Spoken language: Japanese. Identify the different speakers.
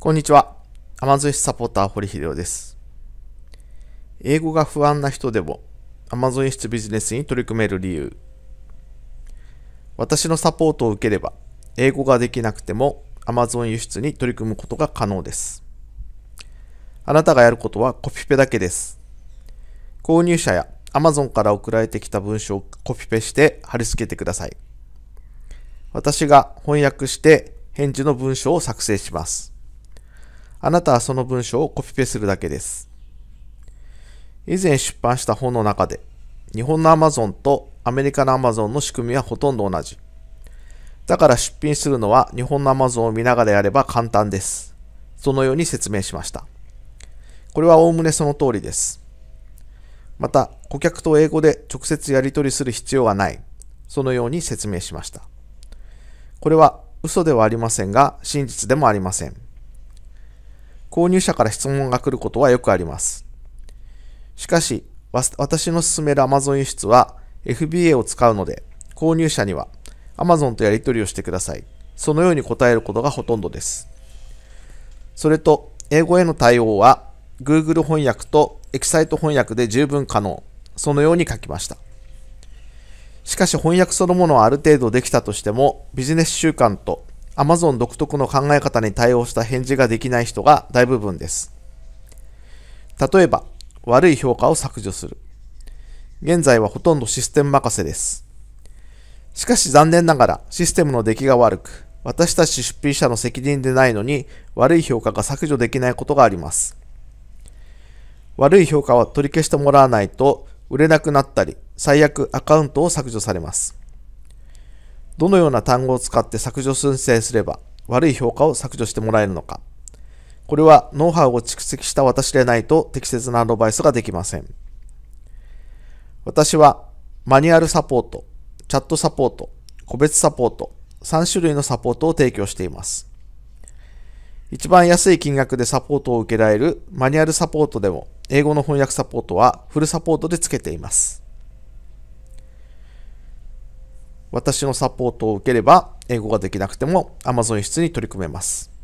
Speaker 1: こんにちは。アマゾンサポーター、堀秀夫です。英語が不安な人でも、アマゾン室ビジネスに取り組める理由。私のサポートを受ければ、英語ができなくても、アマゾン輸出に取り組むことが可能です。あなたがやることはコピペだけです。購入者や Amazon から送られてきた文章をコピペして貼り付けてください。私が翻訳して返事の文章を作成します。あなたはその文章をコピペするだけです。以前出版した本の中で、日本の Amazon とアメリカの Amazon の仕組みはほとんど同じ。だから出品するのは日本の Amazon を見ながらやれば簡単です。そのように説明しました。これはおおむねその通りです。また、顧客と英語で直接やり取りする必要はない。そのように説明しました。これは嘘ではありませんが、真実でもありません。購入者から質問が来ることはよくあります。しかし、私の勧める Amazon 輸出は FBA を使うので、購入者には Amazon とやり取りをしてください。そのように答えることがほとんどです。それと、英語への対応は Google 翻訳とエキサイト翻訳で十分可能。そのように書きました。しかし翻訳そのものはある程度できたとしても、ビジネス習慣と Amazon 独特の考え方に対応した返事ができない人が大部分です。例えば、悪い評価を削除する。現在はほとんどシステム任せです。しかし残念ながらシステムの出来が悪く、私たち出品者の責任でないのに悪い評価が削除できないことがあります。悪い評価は取り消してもらわないと売れなくなったり、最悪アカウントを削除されます。どのような単語を使って削除申請すれば悪い評価を削除してもらえるのか。これはノウハウを蓄積した私でないと適切なアドバイスができません。私はマニュアルサポート、チャットサポート、個別サポート、3種類のサポートを提供しています。一番安い金額でサポートを受けられるマニュアルサポートでも英語の翻訳サポートはフルサポートで付けています。私のサポートを受ければ、英語ができなくても Amazon 輸出に取り組めます。